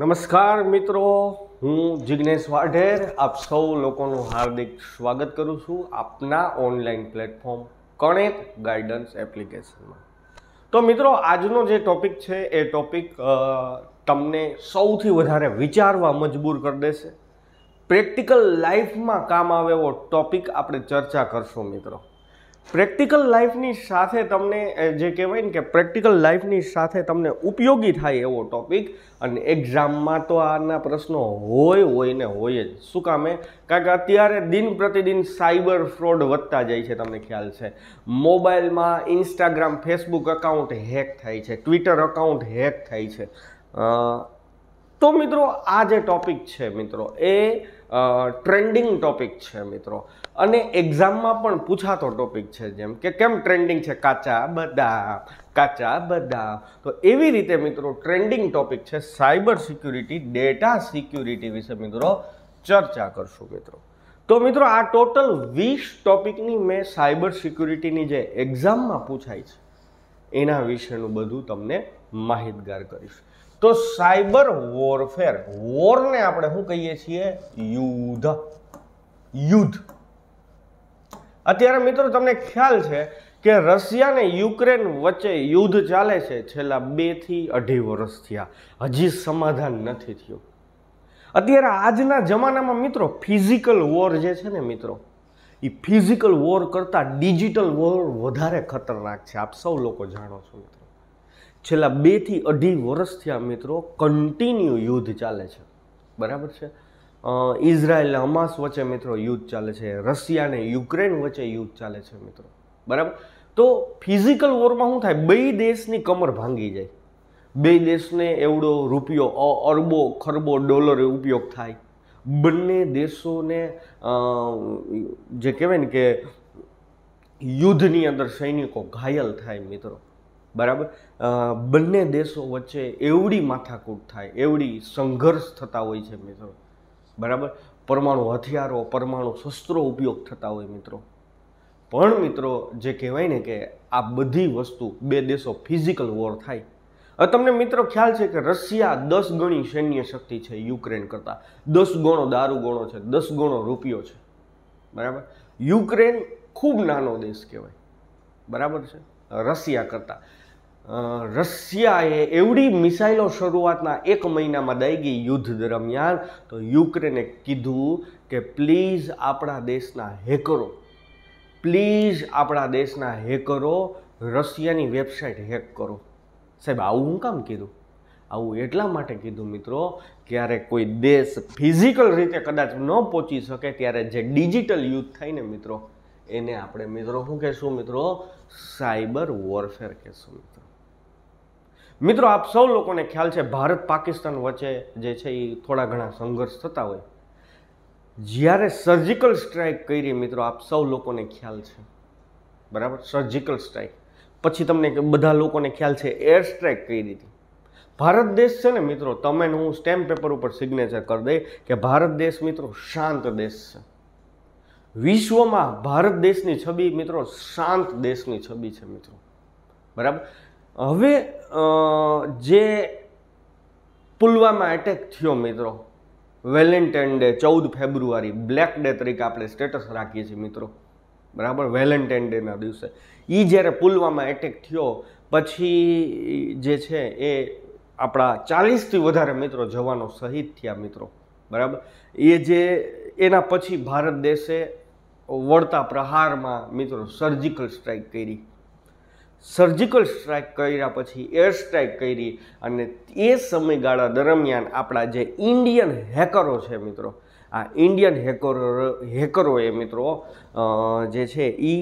નમસ્કાર મિત્રો હું જિજ્ઞેશ વાઢેર આપ સૌ લોકોનું હાર્દિક સ્વાગત કરું છું આપના ઓનલાઈન પ્લેટફોર્મ કણેક ગાઈડન્સ એપ્લિકેશનમાં તો મિત્રો આજનો જે ટોપિક છે એ ટોપિક તમને સૌથી વધારે વિચારવા મજબૂર કરી દેશે પ્રેક્ટિકલ લાઈફમાં કામ આવે એવો ટોપિક આપણે ચર્ચા કરશું મિત્રો પ્રેક્ટિકલ લાઈફની સાથે તમને જે કહેવાય ને કે પ્રેક્ટિકલ લાઈફની સાથે તમને ઉપયોગી થાય એવો ટોપિક અને એક્ઝામમાં તો આના પ્રશ્નો હોય હોય ને હોય જ શું કામે કારણ કે અત્યારે દિન પ્રતિદિન સાયબર ફ્રોડ વધતા જાય છે તમને ખ્યાલ છે મોબાઈલમાં ઇન્સ્ટાગ્રામ ફેસબુક અકાઉન્ટ હેક થાય છે ટ્વિટર અકાઉન્ટ હેક થાય છે તો મિત્રો આ જે ટૉપિક છે મિત્રો એ ટ્રેન્ડિંગ ટોપિક છે મિત્રો અને એક્ઝામમાં પણ પૂછાતો ટોપિક છે જેમ કે કેમ ટ્રેન્ડિંગ છે કાચા બધા કાચા બધા તો એવી રીતે મિત્રો ટ્રેન્ડિંગ ટોપિક છે સાયબર સિક્યુરિટી ડેટા સિક્યુરિટી વિશે મિત્રો ચર્ચા કરશું મિત્રો તો મિત્રો આ ટોટલ વીસ ટોપિકની મેં સાયબર સિક્યુરિટીની જે એક્ઝામમાં પૂછાય છે એના વિશેનું બધું તમને માહિતગાર કરીશ તો સાયબર વોરફેર વોરને આપણે શું કહીએ છીએ યુદ્ધ યુદ્ધ અત્યારે મિત્રો તમને ખ્યાલ છે કે રશિયા અને યુક્રેન વચ્ચે યુદ્ધ ચાલે છે છેલ્લા બેથી અઢી વર્ષ થયા હજી સમાધાન નથી થયું અત્યારે આજના જમાનામાં મિત્રો ફિઝિકલ વોર જે છે ને મિત્રો એ ફિઝિકલ વોર કરતાં ડિજિટલ વોર વધારે ખતરનાક છે આપ સૌ લોકો જાણો છો મિત્રો છેલ્લા બેથી અઢી વર્ષથી આ મિત્રો કન્ટિન્યુ યુદ્ધ ચાલે છે બરાબર છે ઇઝરાયલ હમાસ વચ્ચે મિત્રો યુદ્ધ ચાલે છે રશિયા અને યુક્રેન વચ્ચે યુદ્ધ ચાલે છે મિત્રો બરાબર તો ફિઝિકલ વોરમાં શું થાય બે દેશની કમર ભાંગી જાય બે દેશને એવડો રૂપિયો અરબો ખરબો ડોલર ઉપયોગ થાય બંને દેશોને જે કહેવાય ને કે યુદ્ધની અંદર સૈનિકો ઘાયલ થાય મિત્રો બરાબર બંને દેશો વચ્ચે એવડી માથાકૂટ થાય એવડી સંઘર્ષ થતા હોય છે મિત્રો બરાબર પરમાણુ હથિયારો પરમાણુ શસ્ત્રો ઉપયોગ થતા હોય મિત્રો પણ મિત્રો જે કહેવાય ને કે આ બધી વસ્તુ બે દેશો ફિઝિકલ વોર થાય હવે તમને મિત્રો ખ્યાલ છે કે રશિયા દસ ગણી સૈન્ય શક્તિ છે યુક્રેન કરતાં દસ ગણો દારૂગોણો છે દસ ગણો રૂપિયો છે બરાબર યુક્રેન ખૂબ નાનો દેશ કહેવાય બરાબર છે રશિયા કરતાં રશિયાએ એવડી મિસાઇલો શરૂઆતના એક મહિનામાં દાગી યુદ્ધ દરમિયાન તો યુક્રેને કીધું કે પ્લીઝ આપણા દેશના હેકરો પ્લીઝ આપણા દેશના હેકરો રશિયાની વેબસાઇટ હેક કરો સાહેબ આવું હું કામ કીધું આવું એટલા માટે કીધું મિત્રો ક્યારે કોઈ દેશ ફિઝિકલ રીતે કદાચ ન પહોંચી શકે ત્યારે જે ડિજિટલ યુદ્ધ થાય ને મિત્રો એને આપણે મિત્રો શું કહેશું મિત્રો સાયબર વોરફેર કહેશું મિત્રો મિત્રો આપ સૌ લોકોને ખ્યાલ છે ભારત પાકિસ્તાન વચ્ચે જે છે એ થોડા ઘણા સંઘર્ષ થતા હોય જ્યારે સર્જિકલ સ્ટ્રાઇક કરી મિત્રો આપ સૌ લોકોને ખ્યાલ છે બરાબર સર્જિકલ સ્ટ્રાઇક પછી તમને બધા લોકોને ખ્યાલ છે એર સ્ટ્રાઇક કરી દીધી ભારત દેશ છે ને મિત્રો તમે હું સ્ટેમ્પ પેપર ઉપર સિગ્નેચર કરી દઈ કે ભારત દેશ મિત્રો શાંત દેશ છે વિશ્વમાં ભારત દેશની છબી મિત્રો શાંત દેશની છબી છે મિત્રો બરાબર હવે જે પુલવામા એટેક થયો મિત્રો વેલેન્ટાઇન ડે ચૌદ ફેબ્રુઆરી બ્લેક ડે તરીકે આપણે સ્ટેટસ રાખીએ છીએ મિત્રો બરાબર વેલેન્ટાઇન ડેના દિવસે એ જ્યારે પુલવામા એટેક થયો પછી જે છે એ આપણા ચાલીસથી વધારે મિત્રો જવાનો શહીદ થયા મિત્રો બરાબર એ જે એના પછી ભારત દેશે વળતા પ્રહારમાં મિત્રો સર્જિકલ સ્ટ્રાઇક કરી સર્જિકલ સ્ટ્રાઇક કર્યા પછી એર સ્ટ્રાઇક કરી અને એ સમયગાળા દરમિયાન આપણા જે ઇન્ડિયન હેકરો છે મિત્રો આ ઇન્ડિયન હેકરો એ મિત્રો જે છે એ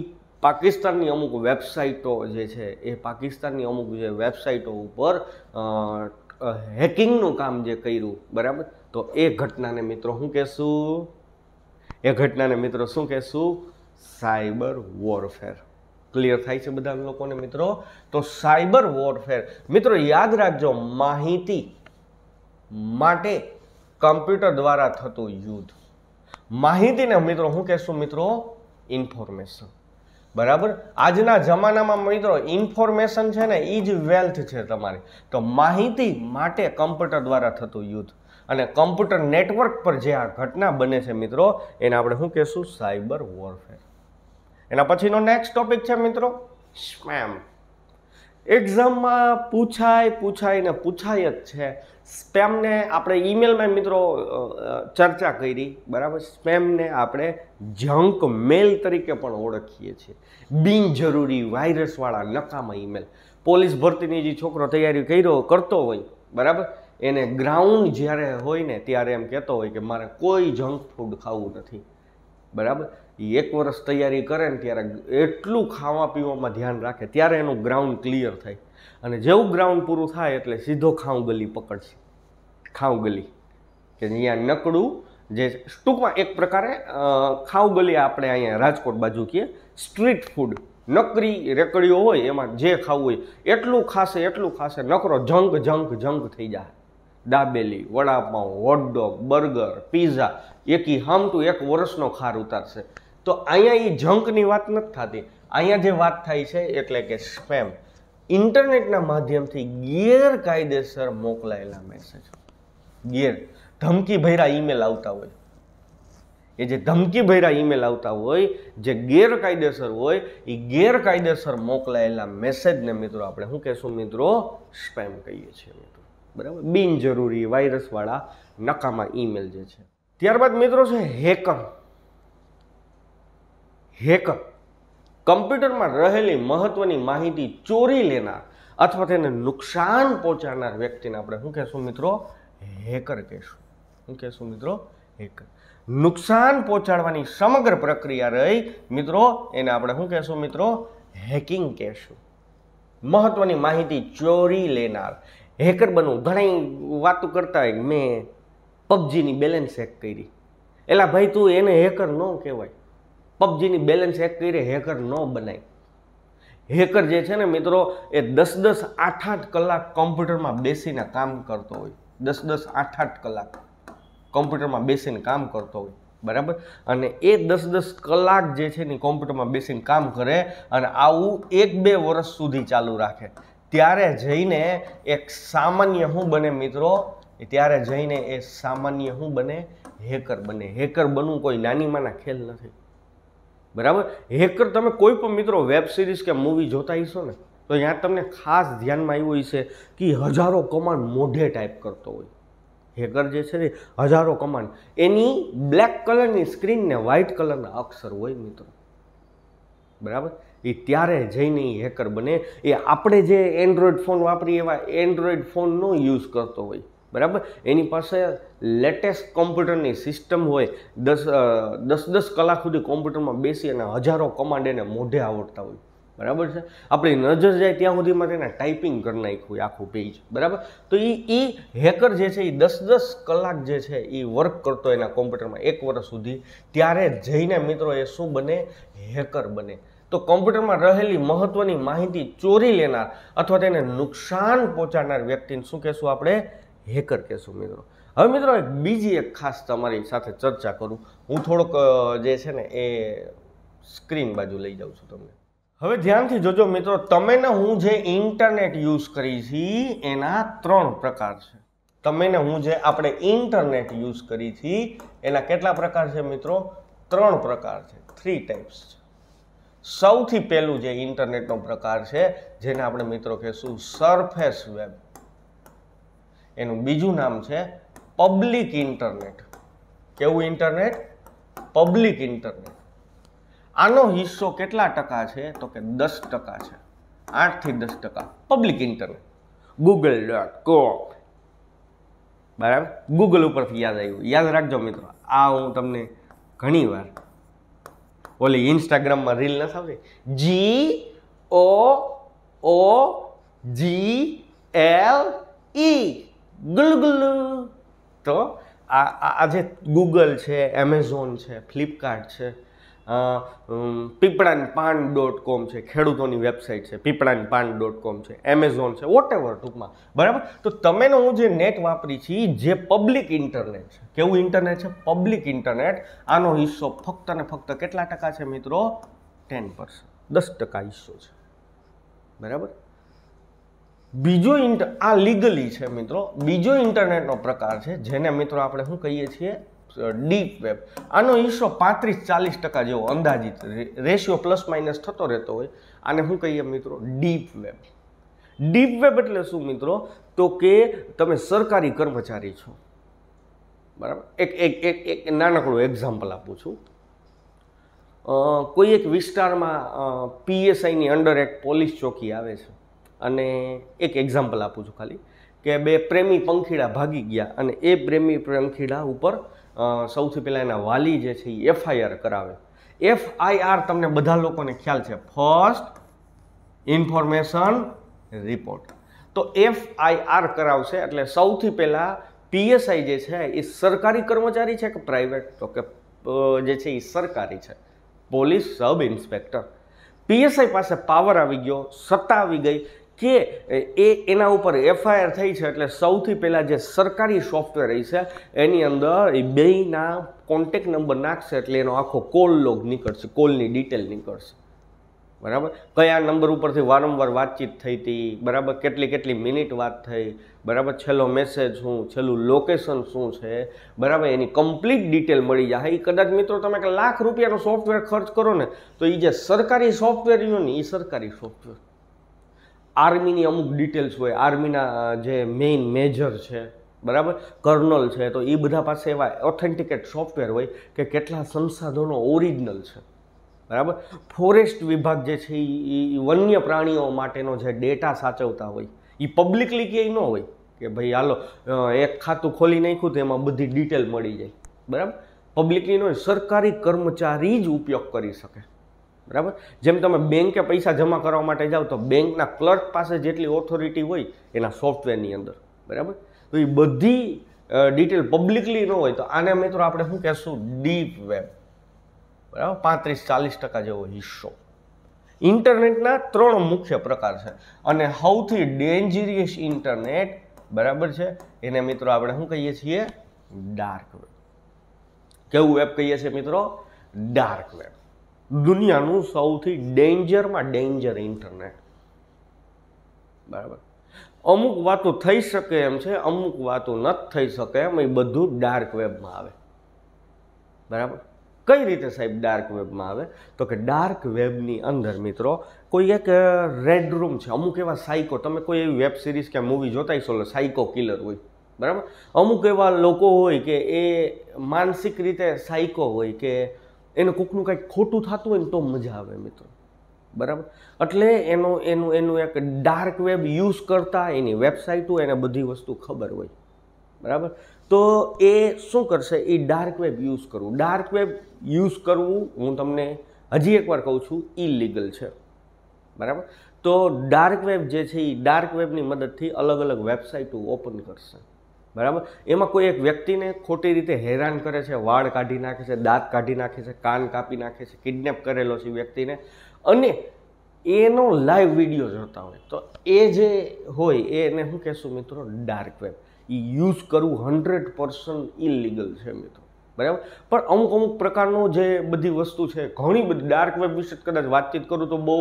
પાકિસ્તાનની અમુક વેબસાઇટો જે છે એ પાકિસ્તાનની અમુક જે વેબસાઇટો ઉપર હેકિંગનું કામ જે કર્યું બરાબર તો એ ઘટનાને મિત્રો શું કહેશું એ ઘટનાને મિત્રો શું કહેશું સાયબર વોરફેર ક્લિયર થાય છે બધા લોકોને મિત્રો તો સાયબર વોરફેર મિત્રો યાદ રાખજો માહિતી માટે કમ્પ્યુટર દ્વારા થતું યુદ્ધ માહિતીને મિત્રો હું કહેશું મિત્રો ઇન્ફોર્મેશન બરાબર આજના જમાનામાં મિત્રો ઇન્ફોર્મેશન છે ને એ જ વેલ્થ છે તમારી તો માહિતી માટે કમ્પ્યુટર દ્વારા થતું યુદ્ધ અને કમ્પ્યુટર નેટવર્ક પર જે આ ઘટના બને છે મિત્રો એને આપણે શું કહેશું સાયબર વોરફેર એના પછીનો નેક્સ્ટ ટોપિક છે મિત્રો સ્પેમ એક્ઝામમાં પૂછાય પૂછાય ને પૂછાય જ છે સ્પેમને આપણે ઈમેલમાં મિત્રો ચર્ચા કરી બરાબર સ્પેમને આપણે જંક મેલ તરીકે પણ ઓળખીએ છીએ બિનજરૂરી વાયરસવાળા નકામા ઈમેલ પોલીસ ભરતીની જે છોકરો તૈયારી કર્યો કરતો હોય બરાબર એને ગ્રાઉન્ડ જ્યારે હોય ને ત્યારે એમ કહેતો હોય કે મારે કોઈ જંક ફૂડ ખાવું નથી બરાબર એ એક વર્ષ તૈયારી કરે ને ત્યારે એટલું ખાવા પીવામાં ધ્યાન રાખે ત્યારે એનું ગ્રાઉન્ડ ક્લિયર થાય અને જેવું ગ્રાઉન્ડ પૂરું થાય એટલે સીધો ખાઉં ગલી પકડશે ખાઉં ગલી કે અહીંયા નકડું જે ટૂંકમાં એક પ્રકારે ખાઉં ગલી આપણે અહીંયા રાજકોટ બાજુ કહીએ સ્ટ્રીટ ફૂડ નકરી રેકડીઓ હોય એમાં જે ખાવું હોય એટલું ખાશે એટલું ખાશે નકરો જંક જંક જંક થઈ જાય dabeli vada pav hot dog burger pizza એકી હમ ટુ એક વર્ષનો ખાર ઉતારશે તો અહીંયા એ જંકની વાત નથી થતી અહીંયા જે વાત થાય છે એટલે કે સ્પેમ ઇન્ટરનેટના માધ્યમથી ગેરકાયદેસર મોકલાયેલા મેસેજ ગેર ધમકી ભર્યા ઈમેલ આવતા હોય એ જે ધમકી ભર્યા ઈમેલ આવતા હોય જે ગેરકાયદેસર હોય એ ગેરકાયદેસર મોકલાયેલા મેસેજને મિત્રો આપણે શું કહેશું મિત્રો સ્પેમ કહીએ છીએ મિત્રો બરાબર બિનજરૂરી વાયરસવાળા નકામા ઈમેલ જે છે ત્યારબાદ મિત્રો છે હેકર હેકર કમ્પ્યુટરમાં રહેલી મહત્વની માહિતી ચોરી લેનાર અથવા તેને નુકસાન પહોંચાડનાર વ્યક્તિને આપણે શું કહેશું મિત્રો હેકર કહેશું શું કહેશું મિત્રો હેકર નુકસાન પહોંચાડવાની સમગ્ર પ્રક્રિયા રહી મિત્રો એને આપણે શું કહેશું મિત્રો હેકિંગ કહેશું મહત્વની માહિતી ચોરી લેનાર હેકર બનવું ઘણી વાતો કરતા હોય મેં પબજીની બેલેન્સ હેક કરી એલા ભાઈ તું એને હેકર ન કહેવાય પબજીની બેલેન્સ હેક કરી હેકર ન બનાય હેકર જે છે ને મિત્રો એ દસ દસ આઠ આઠ કલાક કોમ્પ્યુટરમાં બેસીને કામ કરતો હોય દસ દસ આઠ આઠ કલાક કોમ્પ્યુટરમાં બેસીને કામ કરતો હોય બરાબર અને એ દસ દસ કલાક જે છે ને કોમ્પ્યુટરમાં બેસીને કામ કરે અને આવું એક બે વર્ષ સુધી ચાલુ રાખે ત્યારે જઈને એક સામાન્ય શું બને મિત્રો ત્યારે જઈને એ સામાન્ય શું બને હેકર બને હેકર બનવું કોઈ નાનીમાંના ખેલ નથી બરાબર હેકર તમે કોઈ પણ મિત્રો વેબ સિરીઝ કે મૂવી જોતા હશો ને તો ત્યાં તમને ખાસ ધ્યાનમાં આવ્યું હશે કે હજારો કમાન્ડ મોઢે ટાઈપ કરતો હોય હેકર જે છે ને હજારો કમાન્ડ એની બ્લેક કલરની સ્ક્રીનને વ્હાઇટ કલરના અક્ષર હોય મિત્રો બરાબર એ ત્યારે જઈને એ હેકર બને એ આપણે જે એન્ડ્રોઈડ ફોન વાપરીએ એવા એન્ડ્રોઈડ ફોનનો યુઝ કરતો હોય બરાબર એની પાસે લેટેસ્ટ કોમ્પ્યુટરની સિસ્ટમ હોય દસ દસ દસ કલાક સુધી કોમ્પ્યુટરમાં બેસી અને હજારો કમાન્ડ એને મોઢે આવડતા હોય બરાબર છે આપણી નજર જાય ત્યાં સુધીમાં તેને ટાઈપિંગ કરી નાખ્યું આખું પેજ બરાબર તો એ એ હેકર જે છે એ દસ દસ કલાક જે છે એ વર્ક કરતો એના કોમ્પ્યુટરમાં એક વર્ષ સુધી ત્યારે જઈને મિત્રો એ શું બને હેકર બને તો કોમ્પ્યુટરમાં રહેલી મહત્વની માહિતી ચોરી લેનાર અથવા તેને નુકસાન પહોંચાડનાર વ્યક્તિને શું કહેશું આપણે હેકર કહેશું મિત્રો હવે મિત્રો એક બીજી એક ખાસ તમારી સાથે ચર્ચા કરું હું થોડોક જે છે ને એ સ્ક્રીન બાજુ લઈ જાઉં છું તમને હવે ધ્યાનથી જોજો મિત્રો તમે ને હું જે ઇન્ટરનેટ યુઝ કરી છીએ એના ત્રણ પ્રકાર છે તમે ને હું જે આપણે ઇન્ટરનેટ યુઝ કરી છીએ એના કેટલા પ્રકાર છે મિત્રો ત્રણ પ્રકાર છે થ્રી ટાઈપ્સ છે સૌથી પહેલું જે ઇન્ટરનેટનો પ્રકાર છે જેને આપણે મિત્રો કહેશું સરફેસ વેબ એનું બીજું નામ છે પબ્લિક ઇન્ટરનેટ કેવું ઇન્ટરનેટ પબ્લિક ઇન્ટરનેટ આનો હિસ્સો કેટલા ટકા છે તો કે દસ ટકા છે આઠથી દસ ટકા public internet Google dot com બરાબર ગૂગલ ઉપરથી યાદ આવ્યું યાદ રાખજો મિત્રો આ હું તમને ઘણીવાર ઓલી ઇન્સ્ટાગ્રામમાં રીલ નથી આવતી જી ઓ ઓ જી એલ ઈ ગુલ તો આ આ જે ગૂગલ છે એમેઝોન છે ફ્લિપકાર્ટ છે પીપળાન પાન ડોટ કોમ છે ખેડૂતોની વેબસાઇટ છે પીપળાન પાન ડોટ કોમ છે એમેઝોન છે વોટેવર ટૂંકમાં બરાબર તો તમેનો હું જે નેટ વાપરી છીએ જે પબ્લિક ઇન્ટરનેટ છે કેવું ઇન્ટરનેટ છે પબ્લિક ઇન્ટરનેટ આનો હિસ્સો ફક્ત અને ફક્ત કેટલા ટકા છે મિત્રો ટેન પર્સન્ટ દસ ટકા હિસ્સો છે બરાબર બીજો ઇન્ટર આ લીગલી છે મિત્રો બીજો ઇન્ટરનેટનો પ્રકાર છે જેને મિત્રો આપણે શું કહીએ છીએ ડીપ વેબ આનો હિસ્સો પાંત્રીસ ચાલીસ ટકા જેવો અંદાજિત રેશિયો પ્લસ માઇનસ થતો રહેતો હોય આને હું કહીએ મિત્રો ડીપ વેબ ડીપ વેબ એટલે શું મિત્રો તો કે તમે સરકારી કર્મચારી છો બરાબર એક એક એક એક નાનકડું એક્ઝામ્પલ આપું છું કોઈ એક વિસ્તારમાં પીએસઆઈની અંડર એક પોલીસ ચોકી આવે છે અને એક એક્ઝામ્પલ આપું છું ખાલી કે બે પ્રેમી પંખીડા ભાગી ગયા અને એ પ્રેમી પંખીડા ઉપર સૌથી પહેલાં એના વાલી જે છે એ એફઆઈઆર કરાવે એફઆઈઆર તમને બધા લોકોને ખ્યાલ છે ફર્સ્ટ ઇન્ફોર્મેશન રિપોર્ટ તો એફઆઈઆર કરાવશે એટલે સૌથી પહેલાં પીએસઆઈ જે છે એ સરકારી કર્મચારી છે કે પ્રાઇવેટ તો કે જે છે એ સરકારી છે પોલીસ સબ ઇન્સ્પેક્ટર પીએસઆઈ પાસે પાવર આવી ગયો સત્તા આવી ગઈ કે એ એના ઉપર એફઆઈઆર થઈ છે એટલે સૌથી પહેલાં જે સરકારી સોફ્ટવેર છે એની અંદર એ બેયના કોન્ટેક નંબર નાખશે એટલે એનો આખો કોલ લોગ નીકળશે કોલની ડિટેલ નીકળશે બરાબર કયા નંબર ઉપરથી વારંવાર વાતચીત થઈ હતી બરાબર કેટલી કેટલી મિનિટ વાત થઈ બરાબર છેલ્લો મેસેજ શું છેલ્લું લોકેશન શું છે બરાબર એની કમ્પ્લીટ ડિટેલ મળી જાય એ કદાચ મિત્રો તમે લાખ રૂપિયાનો સોફ્ટવેર ખર્ચ કરો ને તો એ જે સરકારી સોફ્ટવેર રહ્યું ને એ સરકારી સોફ્ટવેર આર્મીની અમુક ડિટેલ્સ હોય આર્મીના જે મેઇન મેજર છે બરાબર કર્નલ છે તો એ બધા પાસે એવા ઓથેન્ટિકેટ સોફ્ટવેર હોય કે કેટલા સંસાધનો ઓરિજિનલ છે બરાબર ફોરેસ્ટ વિભાગ જે છે એ વન્ય પ્રાણીઓ માટેનો જે ડેટા સાચવતા હોય એ પબ્લિકલી કે ન હોય કે ભાઈ હાલો એક ખાતું ખોલી નાખ્યું તો એમાં બધી ડિટેલ મળી જાય બરાબર પબ્લિકલી ન હોય સરકારી કર્મચારી જ ઉપયોગ કરી શકે બરાબર જેમ તમે બેંકે પૈસા જમા કરવા માટે જાઓ તો બેંકના ક્લર્ક પાસે જેટલી ઓથોરિટી હોય એના સોફ્ટવેરની અંદર બરાબર તો એ બધી ડિટેલ પબ્લિકલી ન હોય તો આને મિત્રો આપણે શું કહેશું ડીપ વેબ બરાબર પાંત્રીસ ચાલીસ ટકા જેવો હિસ્સો ઇન્ટરનેટના ત્રણ મુખ્ય પ્રકાર છે અને સૌથી ડેન્જરિયસ ઇન્ટરનેટ બરાબર છે એને મિત્રો આપણે શું કહીએ છીએ ડાર્ક વેબ કેવું વેબ કહીએ છીએ મિત્રો ડાર્ક વેબ દુનિયાનું સૌથી ડેન્જરમાં ડેન્જર ઇન્ટરનેટ બરાબર અમુક વાતો થઈ શકે એમ છે અમુક વાતો નથી થઈ શકે એમ એ બધું ડાર્ક વેબમાં આવે બરાબર કઈ રીતે સાહેબ ડાર્ક વેબમાં આવે તો કે ડાર્ક વેબની અંદર મિત્રો કોઈ એક રેડ રૂમ છે અમુક એવા સાયકો તમે કોઈ એવી વેબ સિરીઝ કે મૂવી જોતા હશો એટલે સાયકો કિલર હોય બરાબર અમુક એવા લોકો હોય કે એ માનસિક રીતે સાયકો હોય કે એનું કૂકનું કંઈક ખોટું થતું હોય ને તો મજા આવે મિત્રો બરાબર એટલે એનો એનું એનું એક ડાર્ક વેબ યુઝ કરતા એની વેબસાઇટો એને બધી વસ્તુ ખબર હોય બરાબર તો એ શું કરશે એ ડાર્ક વેબ યુઝ કરવું ડાર્ક વેબ યુઝ કરવું હું તમને હજી એકવાર કહું છું ઇલીગલ છે બરાબર તો ડાર્ક વેબ જે છે એ ડાર્ક વેબની મદદથી અલગ અલગ વેબસાઇટો ઓપન કરશે બરાબર એમાં કોઈ એક વ્યક્તિને ખોટી રીતે હેરાન કરે છે વાળ કાઢી નાખે છે દાંત કાઢી નાખે છે કાન કાપી નાખે છે કિડનેપ કરેલો છે વ્યક્તિને અને એનો લાઈવ વિડીયો જોતા હોય તો એ જે હોય એને હું કહેશું મિત્રો ડાર્ક વેબ એ યુઝ કરવું હંડ્રેડ પર્સન્ટ ઇલીગલ છે મિત્રો બરાબર પણ અમુક અમુક પ્રકારનો જે બધી વસ્તુ છે ઘણી બધી ડાર્ક વેબ વિશે કદાચ વાતચીત કરું તો બહુ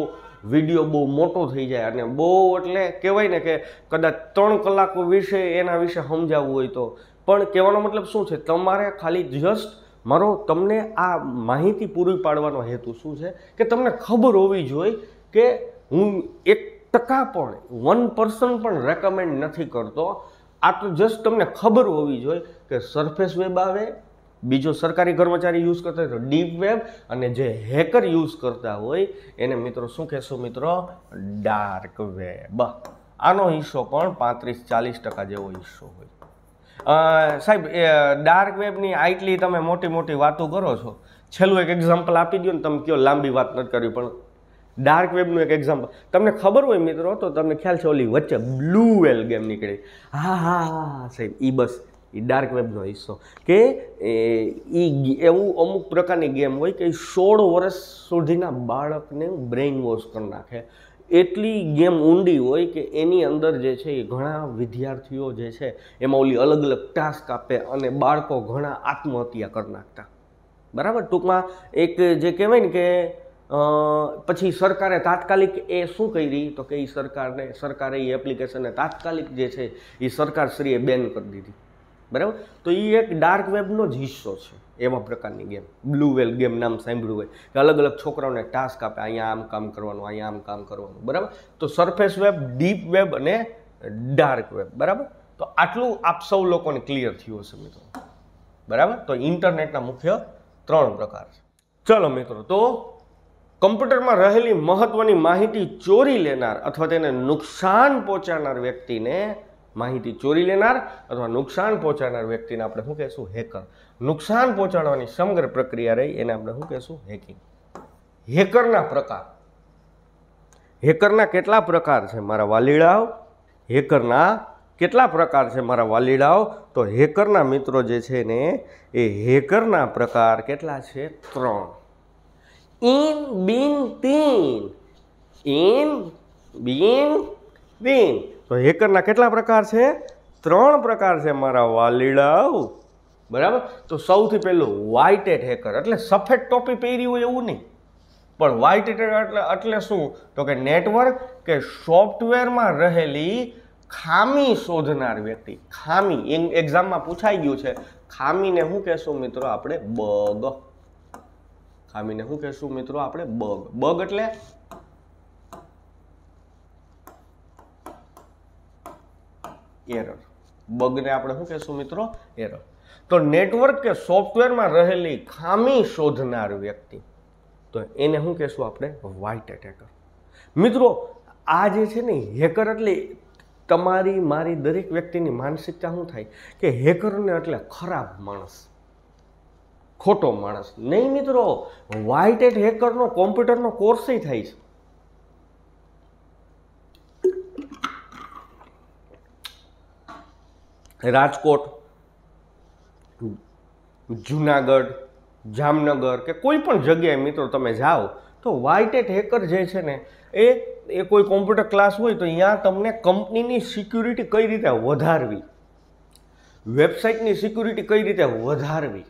વિડીયો બહુ મોટો થઈ જાય અને બહુ એટલે કહેવાય ને કે કદાચ ત્રણ કલાક વિશે એના વિશે સમજાવવું હોય તો પણ કહેવાનો મતલબ શું છે તમારે ખાલી જસ્ટ મારો તમને આ માહિતી પૂરી પાડવાનો હેતુ શું છે કે તમને ખબર હોવી જોઈએ કે હું એક ટકા પણ વન પર્સન પણ રેકમેન્ડ નથી કરતો આ તો જસ્ટ તમને ખબર હોવી જોઈએ કે સરફેસ વેબ આવે બીજો સરકારી કર્મચારી યુઝ કરતા હોય તો ડીપ વેબ અને જે હેકર યુઝ કરતા હોય એને મિત્રો શું કહેશો મિત્રો ડાર્ક વેબ આનો હિસ્સો પણ પાંત્રીસ ચાલીસ ટકા જેવો હિસ્સો હોય સાહેબ ડાર્ક વેબની આટલી તમે મોટી મોટી વાતો કરો છો છેલ્લું એક એક્ઝામ્પલ આપી દો ને તમે કયો લાંબી વાત નથી કરવી પણ ડાર્ક વેબનું એક એક્ઝામ્પલ તમને ખબર હોય મિત્રો તો તમને ખ્યાલ છે ઓલી વચ્ચે બ્લુ વેલ ગેમ નીકળી હા હા હા સાહેબ એ બસ એ ડાર્ક વેબનો હિસ્સો કે એ એવું અમુક પ્રકારની ગેમ હોય કે સોળ વર્ષ સુધીના બાળકને બ્રેઇન વોશ કરી નાખે એટલી ગેમ ઊંડી હોય કે એની અંદર જે છે એ ઘણા વિદ્યાર્થીઓ જે છે એમાં ઓલી અલગ અલગ ટાસ્ક આપે અને બાળકો ઘણા આત્મહત્યા કરી નાખતા બરાબર ટૂંકમાં એક જે કહેવાય ને કે પછી સરકારે તાત્કાલિક એ શું કરી તો કે એ સરકારને સરકારે એ એપ્લિકેશનને તાત્કાલિક જે છે એ સરકારશ્રીએ બેન કરી દીધી બરાબર તો એ એક ડાર્ક વેબનો જ હિસ્સો છે એવા પ્રકારની ગેમ બ્લુ વેલ ગેમ નામ સાંભળ્યું હોય કે અલગ અલગ છોકરાઓને ટાસ્ક આપે અહીંયા આમ કામ કરવાનું અહીંયા આમ કામ કરવાનું બરાબર તો સરફેસ વેબ ડીપ વેબ અને ડાર્ક વેબ બરાબર તો આટલું આપ સૌ લોકોને ક્લિયર થયું હશે મિત્રો બરાબર તો ઇન્ટરનેટના મુખ્ય ત્રણ પ્રકાર છે ચલો મિત્રો તો કમ્પ્યુટરમાં રહેલી મહત્વની માહિતી ચોરી લેનાર અથવા તેને નુકસાન પહોંચાડનાર વ્યક્તિને માહિતી ચોરી લેનાર અથવા નુકસાન પહોંચાડનાર વ્યક્તિને આપણે શું કહેશું હેકર નુકસાન પહોંચાડવાની સમગ્ર પ્રક્રિયા રહી એને આપણે શું કહેશું હેકિંગ હેકરના પ્રકાર હેકરના કેટલા પ્રકાર છે મારા વાલીડાઓ હેકરના કેટલા પ્રકાર છે મારા વાલીડાઓ તો હેકરના મિત્રો જે છે ને એ હેકરના પ્રકાર કેટલા છે ત્રણ ઇન બિન તીન ઇન બિન બિન તો હેકરના કેટલા પ્રકાર છે ત્રણ પ્રકાર છે મારા વાલીડાવ બરાબર તો સૌથી પહેલું વ્હાઇટ એટ હેકર એટલે સફેદ ટોપી પહેરી હોય એવું નહીં પણ વ્હાઇટ એટ એટલે એટલે શું તો કે નેટવર્ક કે સોફ્ટવેરમાં રહેલી ખામી શોધનાર વ્યક્તિ ખામી એક્ઝામમાં પૂછાઈ ગયું છે ખામીને શું કહેશું મિત્રો આપણે બગ ખામીને શું કહેશું મિત્રો આપણે બગ બગ એટલે એરર બગને આપણે શું કહેશું મિત્રો એરર તો નેટવર્ક કે સોફ્ટવેરમાં રહેલી ખામી શોધનાર વ્યક્તિ તો એને શું કહેશું આપણે વ્હાઇટ એટેકર મિત્રો આ જે છે ને હેકર એટલે તમારી મારી દરેક વ્યક્તિની માનસિકતા શું થાય કે હેકરને એટલે ખરાબ માણસ ખોટો માણસ નહીં મિત્રો વ્હાઇટ એટ હેકરનો કોમ્પ્યુટરનો કોર્સય થાય છે રાજકોટ જુનાગઢ જામનગર કે કોઈ પણ જગ્યાએ મિત્રો તમે જાઓ તો વાઇટેટ હેકર જે છે ને એ એ કોઈ કોમ્પ્યુટર ક્લાસ હોય તો ત્યાં તમને કંપનીની સિક્યુરિટી કઈ રીતે વધારવી વેબસાઇટની સિક્યુરિટી કઈ રીતે વધારવી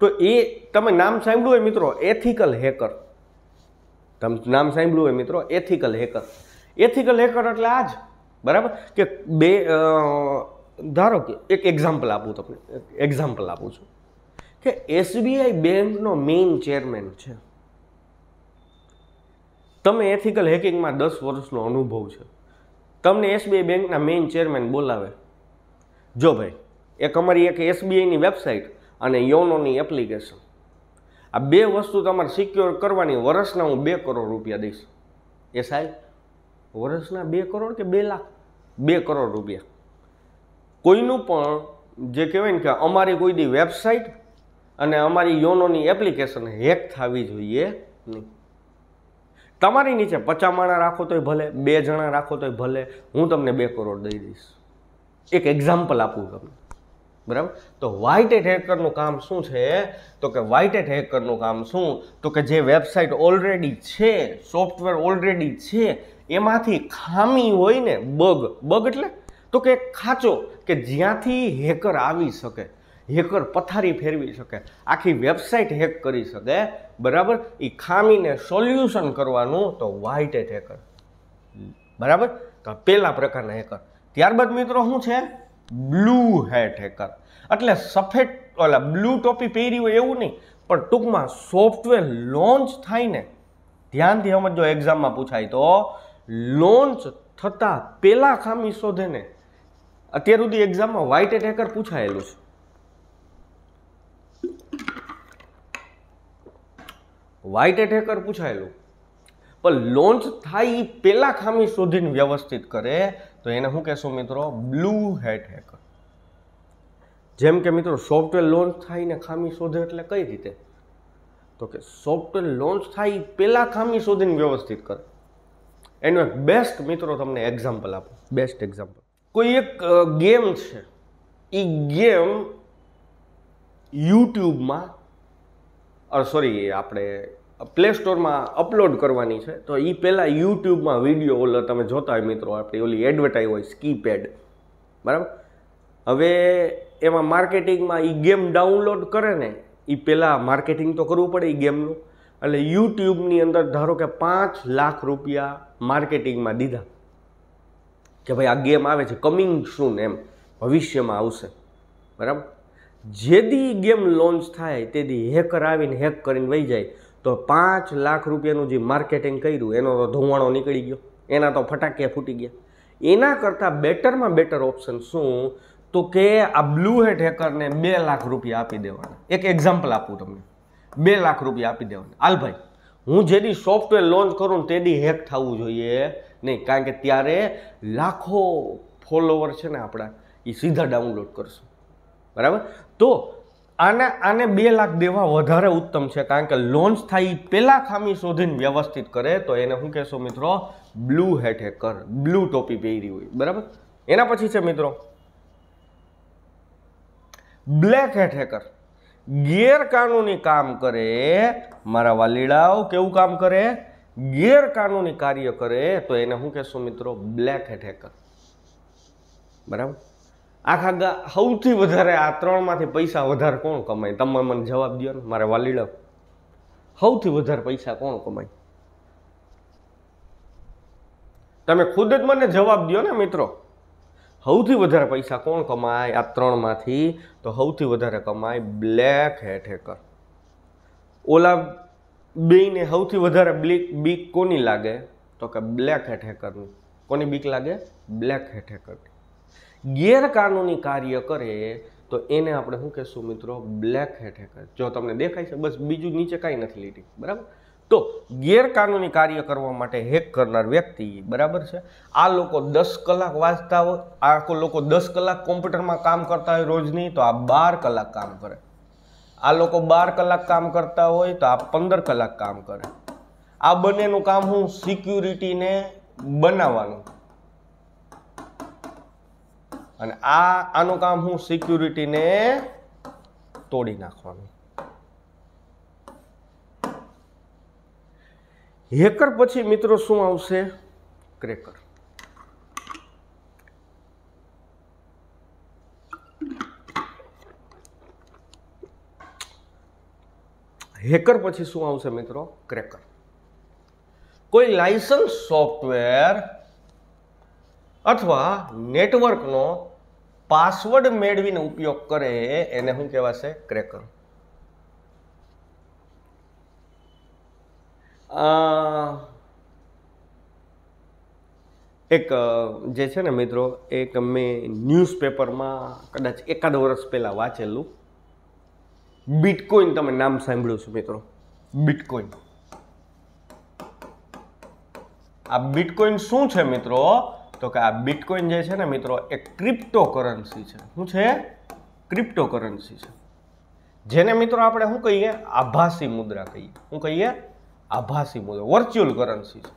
તો એ તમે નામ સાંભળ્યું હોય મિત્રો એથિકલ હેકર તમે નામ સાંભળ્યું હોય મિત્રો એથિકલ હેકર એથિકલ હેકર એટલે આ જ બરાબર કે બે ધારો કે એક એક્ઝામ્પલ આપું તમને એક્ઝામ્પલ આપું છું કે એસબીઆઈ બેંકનો મેઇન ચેરમેન છે તમે એથિકલ હેકિંગમાં દસ વર્ષનો અનુભવ છે તમને એસબીઆઈ બેંકના મેઇન ચેરમેન બોલાવે જો ભાઈ એક અમારી એક એસબીઆઈની વેબસાઇટ અને યોનોની એપ્લિકેશન આ બે વસ્તુ તમારે સિક્યોર કરવાની વર્ષના હું બે કરોડ રૂપિયા દઈશ એ સાહેબ વર્ષના બે કરોડ કે બે લાખ બે કરોડ રૂપિયા કોઈનું પણ જે કહેવાય ને કે અમારી કોઈ વેબસાઇટ અને અમારી યોનોની એપ્લિકેશન હેક થવી જોઈએ નહીં તમારી નીચે પચાસ માણા રાખો તોય ભલે બે જણા રાખો તોય ભલે હું તમને બે કરોડ દઈ દઈશ એક એક્ઝામ્પલ આપું તમને બરાબર તો વ્હાઇટ એટ હેકરનું કામ શું છે તો કે વ્હાઇટ એટ હેકરનું કામ શું તો કે જે વેબસાઇટ ઓલરેડી છે સોફ્ટવેર ઓલરેડી છે એમાંથી ખામી હોય ને બગ બગ એટલે તો કે ખાંચો કે જ્યાંથી હેકર આવી શકે હેકર પથારી ફેરવી શકે આખી વેબસાઇટ હેક કરી શકે બરાબર એ ખામીને સોલ્યુશન કરવાનું તો વ્હાઇટ એટ હેકર બરાબર તો પહેલા પ્રકારના હેકર ત્યારબાદ મિત્રો શું છે બ્લુ હેટ હેકર એટલે સફેદ ઓલા બ્લુ ટોપી પહેરી હોય એવું નહીં પણ ટૂંકમાં સોફ્ટવેર લોન્ચ થાય ને ધ્યાનથી સમજો એક્ઝામમાં પૂછાય તો લોન્ચ થતાં પહેલાં ખામી શોધે ને અત્યાર સુધી એક્ઝામમાં વ્હાઇટ એટેકર પૂછાયેલું છે વ્હાઇટ એટેકર પૂછાયેલું પણ લોન્ચ થાય એ પેલા ખામી શોધીને વ્યવસ્થિત કરે તો એને શું કહેશું મિત્રો બ્લુ હેટ હેકર જેમ કે મિત્રો સોફ્ટવેર લોન્ચ થાય ને ખામી શોધે એટલે કઈ રીતે તો કે સોફ્ટવેર લોન્ચ થાય એ પેલા ખામી શોધીને વ્યવસ્થિત કરે એનું એક બેસ્ટ મિત્રો તમને એક્ઝામ્પલ આપો બેસ્ટ એક્ઝામ્પલ કોઈ એક ગેમ છે એ ગેમ યુટ્યુબમાં સોરી આપણે પ્લે સ્ટોરમાં અપલોડ કરવાની છે તો એ પહેલાં યુટ્યુબમાં વિડીયો ઓલો તમે જોતા હોય મિત્રો આપણી ઓલી એડવર્ટાઈઝ હોય સ્કીપેડ બરાબર હવે એમાં માર્કેટિંગમાં એ ગેમ ડાઉનલોડ કરે ને એ પહેલાં માર્કેટિંગ તો કરવું પડે એ ગેમનું એટલે યુટ્યુબની અંદર ધારો કે પાંચ લાખ રૂપિયા માર્કેટિંગમાં દીધા કે ભાઈ આ ગેમ આવે છે કમિંગ શું એમ ભવિષ્યમાં આવશે બરાબર જે દી ગેમ લોન્ચ થાય તે દી હેકર આવીને હેક કરીને વહી જાય તો પાંચ લાખ રૂપિયાનું જે માર્કેટિંગ કર્યું એનો તો ધોવાણો નીકળી ગયો એના તો ફટાકિયા ફૂટી ગયા એના કરતાં બેટરમાં બેટર ઓપ્શન શું તો કે આ બ્લુ હેટ હેકરને બે લાખ રૂપિયા આપી દેવાના એક એક્ઝામ્પલ આપું તમને બે લાખ રૂપિયા આપી દેવાના હાલ ભાઈ હું જેથી સોફ્ટવેર લોન્ચ કરું તેદી હેક થવું જોઈએ નહીં કારણ કે ત્યારે લાખો ફોલોવર છે ને આપણા એ સીધા ડાઉનલોડ કરશું બરાબર તો આને આને બે લાખ દેવા વધારે ઉત્તમ છે કારણ કે લોન્ચ થાય એ પહેલાં ખામી શોધીને વ્યવસ્થિત કરે તો એને શું કહેશો મિત્રો બ્લુ હેઠે હેકર બ્લુ ટોપી પહેરી હોય બરાબર એના પછી છે મિત્રો બ્લેક હેકર ગેરકાનૂની કામ કરે મારા વાલીડાઓ કેવું કામ કરે ગેરકાનૂની કાર્ય કરે તો એને શું કહેશો મિત્રો બ્લેક હેટ હેકર બરાબર આખા સૌથી વધારે આ ત્રણમાંથી પૈસા વધારે કોણ કમાય તમે મને જવાબ દો ને મારે વાલીડો સૌથી વધારે પૈસા કોણ કમાય તમે ખુદ જ મને જવાબ દો ને મિત્રો સૌથી વધારે પૈસા કોણ કમાય આ ત્રણમાંથી તો સૌથી વધારે કમાય બ્લેક હેટ હેકર ઓલા બેને સૌથી વધારે બ્લીક બીક કોની લાગે તો કે બ્લેક હેટ હેકરની કોની બીક લાગે બ્લેક હેટ હેકરની ગેરકાનૂની કાર્ય કરે તો એને આપણે શું કહેશું મિત્રો બ્લેક હેટ હેકર જો તમને દેખાય છે બસ બીજું નીચે કાંઈ નથી લીધી બરાબર તો ગેરકાનૂની કાર્ય કરવા માટે હેક કરનાર વ્યક્તિ બરાબર છે આ લોકો દસ કલાક વાંચતા હોય આ લોકો દસ કલાક કોમ્પ્યુટરમાં કામ કરતા હોય રોજની તો આ બાર કલાક કામ કરે આ લોકો બાર કલાક કામ કરતા હોય તો આ પંદર કલાક કામ કરે આ બંનેનું કામ હું સિક્યુરિટીને બનાવવાનું અને આ આનું કામ હું સિક્યુરિટીને તોડી નાખવાનું હેકર પછી મિત્રો શું આવશે ક્રેકર હેકર પછી શું આવશે મિત્રો ક્રેકર કોઈ લાયસન્સ સોફ્ટવેર અથવા નેટવર્કનો પાસવર્ડ મેળવીને ઉપયોગ કરે એને શું કહેવાશે ક્રેકર એક જે છે ને મિત્રો એક મેં ન્યૂઝપેપરમાં કદાચ એકાદ વર્ષ પહેલાં વાંચેલું બિટકોઇન તમે નામ સાંભળ્યું છે મિત્રો બિટકોઇન આ બિટકોઇન શું છે મિત્રો તો કે આ બિટકોઇન જે છે ને મિત્રો એ ક્રિપ્ટો કરન્સી છે શું છે ક્રિપ્ટો કરન્સી છે જેને મિત્રો આપણે શું કહીએ આભાસી મુદ્રા કહીએ શું કહીએ આભાસી મુદ્રા વર્ચ્યુઅલ કરન્સી છે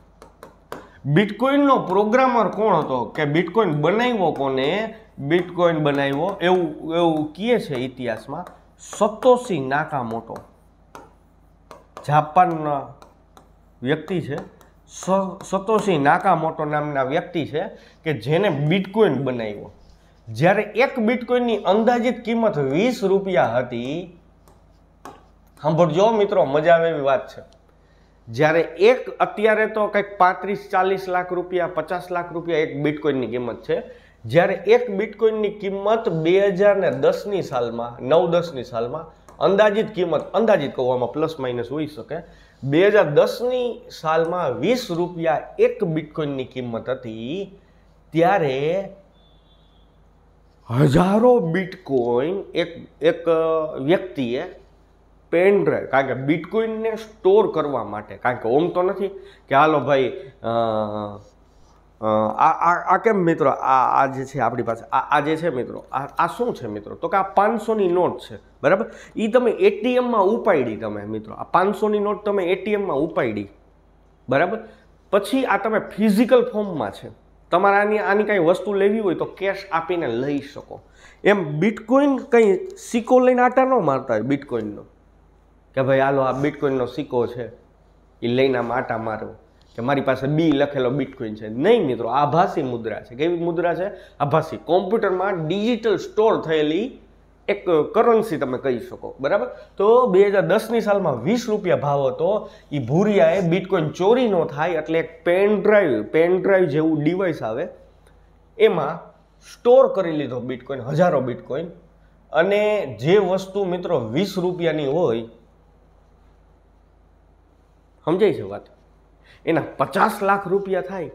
બિટકોઇનનો પ્રોગ્રામર કોણ હતો કે બિટકોઇન બનાવ્યો કોને બિટકોઇન બનાવ્યો એવું એવું કહે છે ઇતિહાસમાં નાકા મોટો જાપાનના વ્યક્તિ છે નાકા મોટો નામના વ્યક્તિ છે કે જેને બિટકોઇન બનાવ્યો જ્યારે એક બિટકોઇનની અંદાજિત કિંમત વીસ રૂપિયા હતી સાંભળજો મિત્રો મજા આવે એવી વાત છે જ્યારે એક અત્યારે તો કંઈક પાંત્રીસ ચાલીસ લાખ રૂપિયા પચાસ લાખ રૂપિયા એક બિટકોઇનની કિંમત છે જ્યારે એક બિટકોઇનની કિંમત બે હજાર ને દસની સાલમાં નવ દસની સાલમાં અંદાજિત કિંમત અંદાજિત કહેવામાં પ્લસ માઇનસ હોઈ શકે બે હજાર દસની સાલમાં વીસ રૂપિયા એક બિટકોઇનની કિંમત હતી ત્યારે હજારો બિટકોઇન એક એક વ્યક્તિએ પેન ડ્રાઈવ કારણ કે બિટકોઇનને સ્ટોર કરવા માટે કારણ કે ઓમ તો નથી કે હાલો ભાઈ આ આ કેમ મિત્રો આ આ જે છે આપણી પાસે આ આ જે છે મિત્રો આ આ શું છે મિત્રો તો કે આ પાંચસોની નોટ છે બરાબર એ તમે એટીએમમાં ઉપાડી તમે મિત્રો આ પાંચસોની નોટ તમે એટીએમમાં ઉપાડી બરાબર પછી આ તમે ફિઝિકલ ફોર્મમાં છે તમારે આની આની કાંઈ વસ્તુ લેવી હોય તો કેશ આપીને લઈ શકો એમ બિટકોઇન કંઈ સિક્કો લઈને આટા ન મારતા હોય બિટકોઇનનો કે ભાઈ હાલો આ બિટકોઇનનો સિક્કો છે એ લઈને આમ આટા મારવો કે મારી પાસે બી લખેલો બિટકોઈન છે નહીં મિત્રો આભાસી મુદ્રા છે કેવી મુદ્રા છે આભાસી કોમ્પ્યુટરમાં ડિજિટલ સ્ટોર થયેલી એક કરન્સી તમે કહી શકો બરાબર તો બે હજાર દસની સાલમાં વીસ રૂપિયા ભાવ હતો એ ભૂરિયાએ બિટકોઈન ચોરી ન થાય એટલે એક પેન ડ્રાઈવ પેન ડ્રાઈવ જેવું ડિવાઇસ આવે એમાં સ્ટોર કરી લીધો બિટકોઈન હજારો બિટકોઈન અને જે વસ્તુ મિત્રો વીસ રૂપિયાની હોય સમજાય છે વાત એના પચાસ લાખ રૂપિયા થાય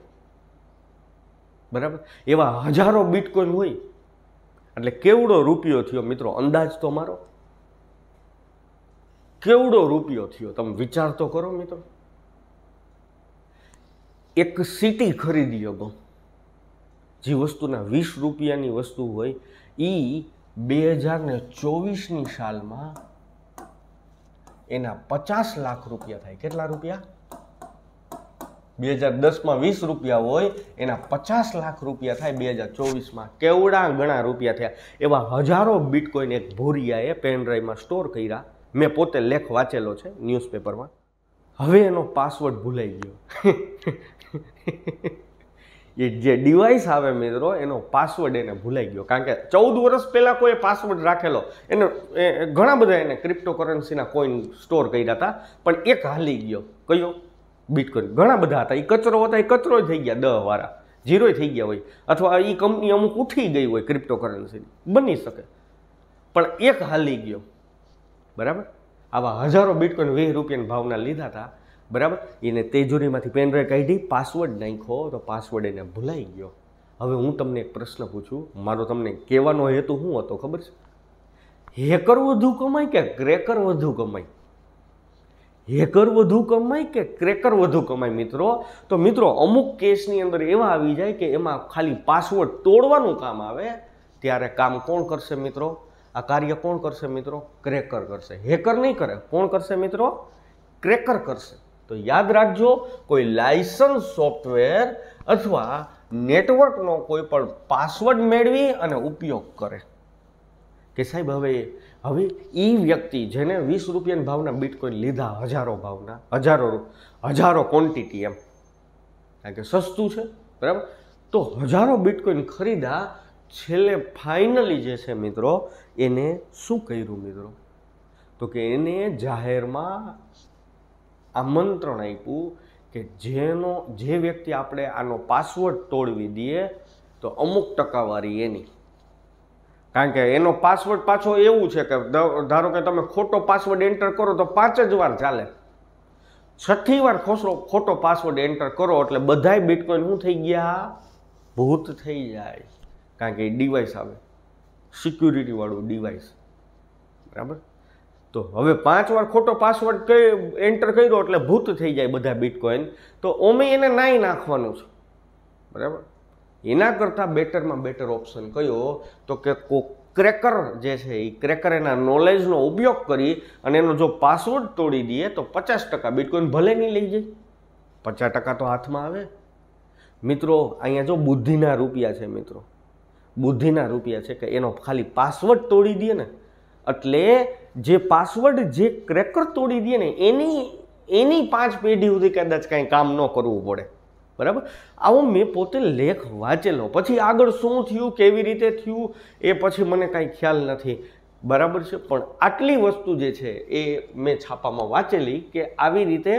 બરાબર એવા હજારો બિટકોઈન હોય એટલે કેવડો રૂપિયો થયો મિત્રો અંદાજ તો મારો કેવડો રૂપિયો થયો તમે વિચાર તો કરો મિત્રો એક સિટી ખરીદી અગો જે વસ્તુના વીસ રૂપિયાની વસ્તુ હોય એ બે હજાર ને ચોવીસની સાલમાં એના પચાસ લાખ રૂપિયા થાય કેટલા રૂપિયા બે હજાર દસમાં વીસ રૂપિયા હોય એના પચાસ લાખ રૂપિયા થાય બે હજાર ચોવીસમાં કેવડા ઘણા રૂપિયા થયા એવા હજારો બિટકોઈન એક ભૂરિયાએ પેનડ્રાઈવમાં સ્ટોર કર્યા મેં પોતે લેખ વાંચેલો છે ન્યૂઝપેપરમાં હવે એનો પાસવર્ડ ભૂલાઈ ગયો એ જે ડિવાઇસ આવે મિત્રો એનો પાસવર્ડ એને ભૂલાઈ ગયો કારણ કે ચૌદ વર્ષ પહેલાં કોઈ પાસવર્ડ રાખેલો એને ઘણા બધા એને ક્રિપ્ટોકરન્સીના કોઈન સ્ટોર કર્યા હતા પણ એક હાલી ગયો કયો બિટકોઇન ઘણા બધા હતા એ કચરો હતા એ કચરો થઈ ગયા દહ વાળા ઝીરો થઈ ગયા હોય અથવા એ કંપની અમુક ઉઠી ગઈ હોય ક્રિપ્ટોકરન્સીની બની શકે પણ એક હાલી ગયો બરાબર આવા હજારો બિટકોઇન વીસ રૂપિયાના ભાવના લીધા હતા બરાબર એને તેજુરીમાંથી પેનડ્રાઈવ કાઢી પાસવર્ડ નાખ્યો તો પાસવર્ડ એને ભૂલાઈ ગયો હવે હું તમને એક પ્રશ્ન પૂછું મારો તમને કહેવાનો હેતુ શું હતો ખબર છે હેકર વધુ કમાય કે ક્રેકર વધુ કમાય હેકર વધુ કમાય કે ક્રેકર વધુ કમાય મિત્રો તો મિત્રો અમુક કેસની અંદર એવા આવી જાય કે એમાં ખાલી પાસવર્ડ તોડવાનું કામ આવે ત્યારે કામ કોણ કરશે મિત્રો આ કાર્ય કોણ કરશે મિત્રો ક્રેકર કરશે હેકર નહીં કરે કોણ કરશે મિત્રો ક્રેકર કરશે તો યાદ રાખજો કોઈ લાયસન્સ સોફ્ટવેર અથવા નેટવર્કનો કોઈ પણ પાસવર્ડ મેળવી અને ઉપયોગ કરે કે સાહેબ હવે હવે એ વ્યક્તિ જેને વીસ રૂપિયાના ભાવના બિટકોઈન લીધા હજારો ભાવના હજારો હજારો ક્વોન્ટિટી એમ કારણ કે સસ્તું છે બરાબર તો હજારો બિટકોઈન ખરીદા છેલ્લે ફાઇનલી જે છે મિત્રો એને શું કર્યું મિત્રો તો કે એને જાહેરમાં આમંત્રણ આપ્યું કે જેનો જે વ્યક્તિ આપણે આનો પાસવર્ડ તોડવી દઈએ તો અમુક ટકાવારી એની કારણ કે એનો પાસવર્ડ પાછો એવું છે કે ધારો કે તમે ખોટો પાસવર્ડ એન્ટર કરો તો પાંચ જ વાર ચાલે છઠ્ઠી વાર ખોસરો ખોટો પાસવર્ડ એન્ટર કરો એટલે બધાય બિટકોઈન શું થઈ ગયા ભૂત થઈ જાય કારણ કે એ ડિવાઇસ આવે સિક્યુરિટીવાળું ડિવાઇસ બરાબર તો હવે પાંચ વાર ખોટો પાસવર્ડ કઈ એન્ટર કર્યો એટલે ભૂત થઈ જાય બધા બિટકોઈન તો ઓમે એને નાઈ નાખવાનું છે બરાબર એના કરતાં બેટરમાં બેટર ઓપ્શન કયો તો કે કોક ક્રેકર જે છે એ ક્રેકર એના નોલેજનો ઉપયોગ કરી અને એનો જો પાસવર્ડ તોડી દઈએ તો પચાસ ટકા બિટકોઈન ભલે નહીં લઈ જાય પચાસ ટકા તો હાથમાં આવે મિત્રો અહીંયા જો બુદ્ધિના રૂપિયા છે મિત્રો બુદ્ધિના રૂપિયા છે કે એનો ખાલી પાસવર્ડ તોડી દઈએ ને એટલે જે પાસવર્ડ જે ક્રેકર તોડી દઈએ ને એની એની પાંચ પેઢી સુધી કદાચ કાંઈ કામ ન કરવું પડે બરાબર આવો મેં પોતે લેખ વાંચેલો પછી આગળ શું થયું કેવી રીતે થયું એ પછી મને કાંઈ ખ્યાલ નથી બરાબર છે પણ આટલી વસ્તુ જે છે એ મેં છાપામાં વાંચેલી કે આવી રીતે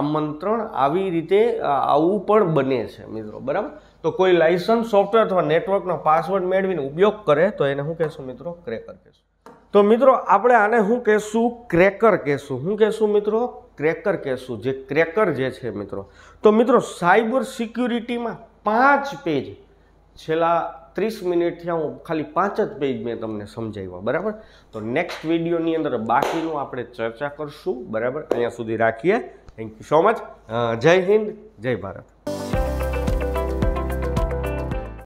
આમંત્રણ આવી રીતે આવું પણ બને છે મિત્રો બરાબર તો કોઈ લાઇસન્સ સોફ્ટવેર અથવા નેટવર્કનો પાસવર્ડ મેળવીને ઉપયોગ કરે તો એને હું કહેશું મિત્રો ક્રેકર કહેશું તો મિત્રો આપણે આને હું કહેશું ક્રેકર કહેશું હું કહેશું મિત્રો ક્રેકર કહેશું જે ક્રેકર જે છે મિત્રો તો મિત્રો સાયબર સિક્યુરિટીમાં પાંચ પેજ છેલ્લા ત્રીસ મિનિટથી હું ખાલી પાંચ જ પેજ મેં તમને સમજાવ્યા બરાબર તો નેક્સ્ટ વિડીયોની અંદર બાકીનું આપણે ચર્ચા કરશું બરાબર અહીંયા સુધી રાખીએ થેન્ક યુ સો મચ જય હિન્દ જય ભારત